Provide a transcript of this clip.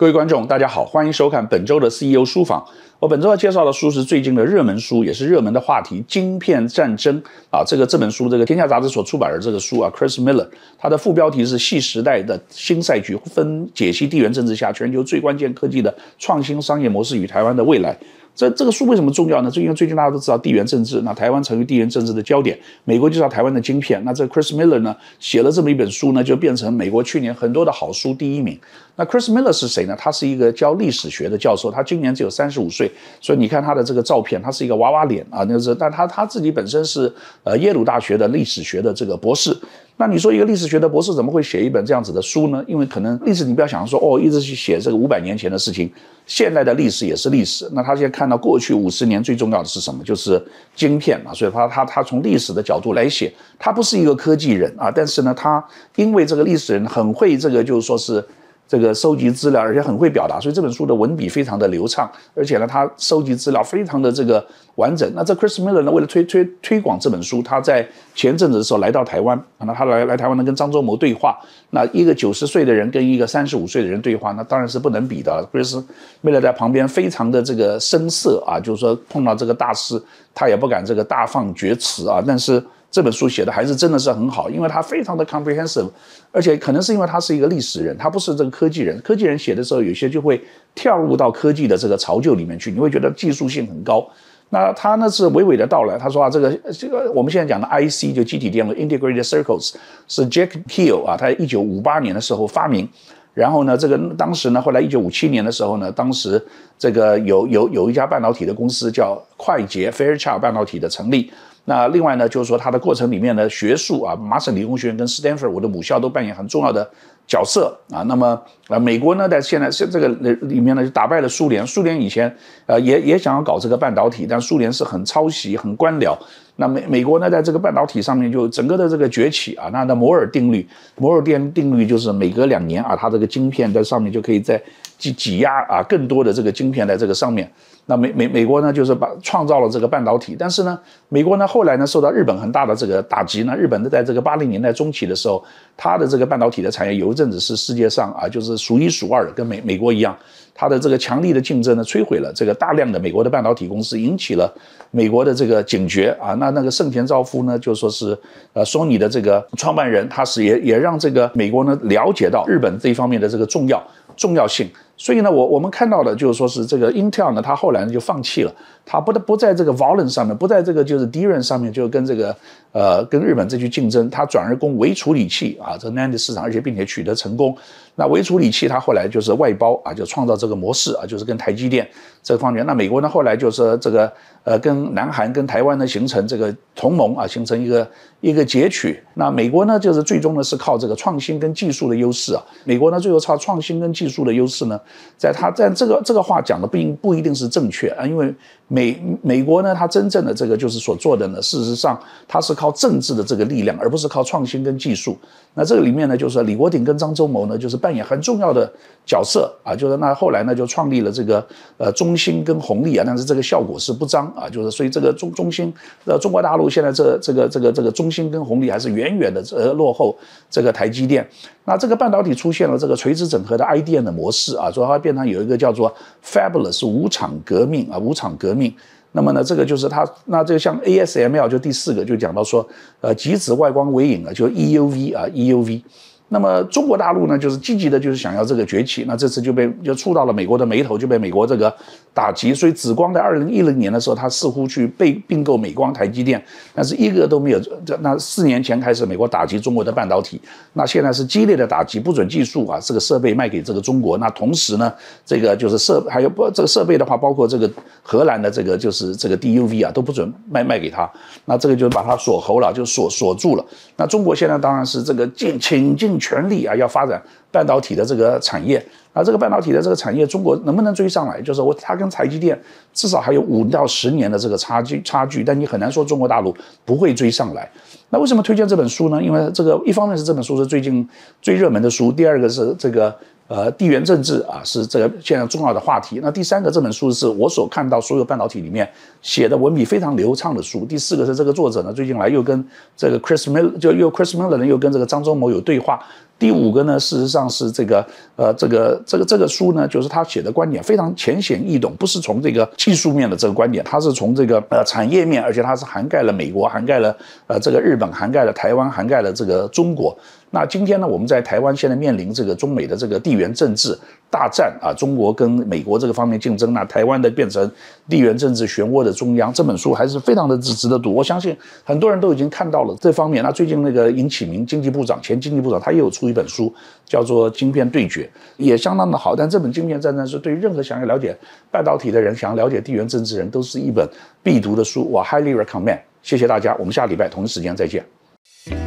各位观众，大家好，欢迎收看本周的 CEO 书房。我本周要介绍的书是最近的热门书，也是热门的话题——晶片战争。啊，这个这本书，这个天下杂志所出版的这个书啊，Chris Miller，它的副标题是“系时代的新赛局：分解析地缘政治下全球最关键科技的创新商业模式与台湾的未来”。这这个书为什么重要呢？就因为最近大家都知道地缘政治，那台湾成为地缘政治的焦点，美国就知道台湾的晶片。那这 Chris Miller 呢写了这么一本书呢，就变成美国去年很多的好书第一名。那 Chris Miller 是谁呢？他是一个教历史学的教授，他今年只有三十五岁，所以你看他的这个照片，他是一个娃娃脸啊，那是，但他他自己本身是呃耶鲁大学的历史学的这个博士。那你说一个历史学的博士怎么会写一本这样子的书呢？因为可能历史，你不要想说哦，一直去写这个五百年前的事情，现代的历史也是历史。那他现在看到过去五十年最重要的是什么？就是晶片啊。所以他他他从历史的角度来写，他不是一个科技人啊，但是呢，他因为这个历史人很会这个，就是说是。这个收集资料，而且很会表达，所以这本书的文笔非常的流畅，而且呢，他收集资料非常的这个完整。那这 Chris Miller 呢，为了推推推广这本书，他在前阵子的时候来到台湾，那他来来台湾呢，跟张忠谋对话。那一个九十岁的人跟一个三十五岁的人对话，那当然是不能比的。Chris Miller 在旁边非常的这个生色啊，就是说碰到这个大师，他也不敢这个大放厥词啊，但是。这本书写的还是真的是很好，因为他非常的 comprehensive，而且可能是因为他是一个历史人，他不是这个科技人。科技人写的时候，有些就会跳入到科技的这个潮旧里面去，你会觉得技术性很高。那他呢是娓娓的道来，他说啊，这个这个我们现在讲的 IC 就机体电路 （Integrated Circuits） 是 Jack Kil 啊，他在一九五八年的时候发明。然后呢，这个当时呢，后来一九五七年的时候呢，当时这个有有有一家半导体的公司叫快捷 Fairchild 半导体的成立。那另外呢，就是说它的过程里面呢，学术啊，麻省理工学院跟斯坦福，我的母校都扮演很重要的角色啊。那么啊，美国呢，在现在现这个里面呢，就打败了苏联。苏联以前呃，也也想要搞这个半导体，但苏联是很抄袭、很官僚。那美美国呢，在这个半导体上面就整个的这个崛起啊。那那摩尔定律，摩尔电定律就是每隔两年啊，它这个晶片在上面就可以在挤挤压啊，更多的这个晶片在这个上面。那美美美国呢，就是把创造了这个半导体。但是呢，美国呢后来呢受到日本很大的这个打击呢。日本的在这个八零年代中期的时候，它的这个半导体的产业有一阵子是世界上啊就是数一数二的，跟美美国一样。它的这个强力的竞争呢，摧毁了这个大量的美国的半导体公司，引起了美国的这个警觉啊。那那个盛田昭夫呢，就说是，呃，索尼的这个创办人，他是也也让这个美国呢了解到日本这一方面的这个重要重要性。所以呢，我我们看到的就是说是这个 Intel 呢，它后来呢就放弃了，它不得不在这个 v o l u n e 上面，不在这个就是 d r 利 n 上面，就跟这个呃跟日本这去竞争，它转而攻微处理器啊，这 Nand 市场，而且并且取得成功。那微处理器它后来就是外包啊，就创造这个模式啊，就是跟台积电这方面。那美国呢后来就是这个呃，跟南韩、跟台湾呢形成这个同盟啊，形成一个一个截取。那美国呢就是最终呢是靠这个创新跟技术的优势啊。美国呢最后靠创新跟技术的优势呢，在他但这个这个话讲的并不一定是正确啊，因为美美国呢它真正的这个就是所做的呢，事实上它是靠政治的这个力量，而不是靠创新跟技术。那这个里面呢就是李国鼎跟张忠谋呢就是办。也很重要的角色啊，就是那后来呢就创立了这个呃中芯跟红利啊，但是这个效果是不彰啊，就是所以这个中中芯呃中国大陆现在这这个这个这个中芯跟红利还是远远的呃落后这个台积电。那这个半导体出现了这个垂直整合的 IDM 的模式啊，所以它变成有一个叫做 Fabulous 无厂革命啊，无厂革命。那么呢这个就是它那这个像 ASML 就第四个就讲到说呃极紫外光微影啊，就 EUV 啊 EUV。那么中国大陆呢，就是积极的，就是想要这个崛起。那这次就被就触到了美国的眉头，就被美国这个打击。所以紫光在二零一零年的时候，它似乎去被并购美光、台积电，但是一个都没有。这那四年前开始，美国打击中国的半导体，那现在是激烈的打击，不准技术啊，这个设备卖给这个中国。那同时呢，这个就是设还有不这个设备的话，包括这个荷兰的这个就是这个 DUV 啊，都不准卖卖给他。那这个就把它锁喉了，就锁锁住了。那中国现在当然是这个进请进。全力啊，要发展半导体的这个产业啊，这个半导体的这个产业，中国能不能追上来？就是我，它跟台积电至少还有五到十年的这个差距差距，但你很难说中国大陆不会追上来。那为什么推荐这本书呢？因为这个一方面是这本书是最近最热门的书，第二个是这个。呃，地缘政治啊，是这个现在重要的话题。那第三个这本书是我所看到所有半导体里面写的文笔非常流畅的书。第四个是这个作者呢，最近来又跟这个 Chris Miller，就又 Chris Miller 呢，又跟这个张忠谋有对话。第五个呢，事实上是这个，呃，这个这个这个书呢，就是他写的观点非常浅显易懂，不是从这个技术面的这个观点，他是从这个呃产业面，而且它是涵盖了美国，涵盖了呃这个日本，涵盖了台湾，涵盖了这个中国。那今天呢，我们在台湾现在面临这个中美的这个地缘政治大战啊，中国跟美国这个方面竞争，那台湾的变成地缘政治漩涡的中央，这本书还是非常的值值得读。我相信很多人都已经看到了这方面。那最近那个尹启明经济部长，前经济部长，他也有出。一本书叫做《晶片对决》，也相当的好。但这本《晶片战争》是对于任何想要了解半导体的人、想要了解地缘政治人都是一本必读的书。我 highly recommend。谢谢大家，我们下礼拜同一时间再见。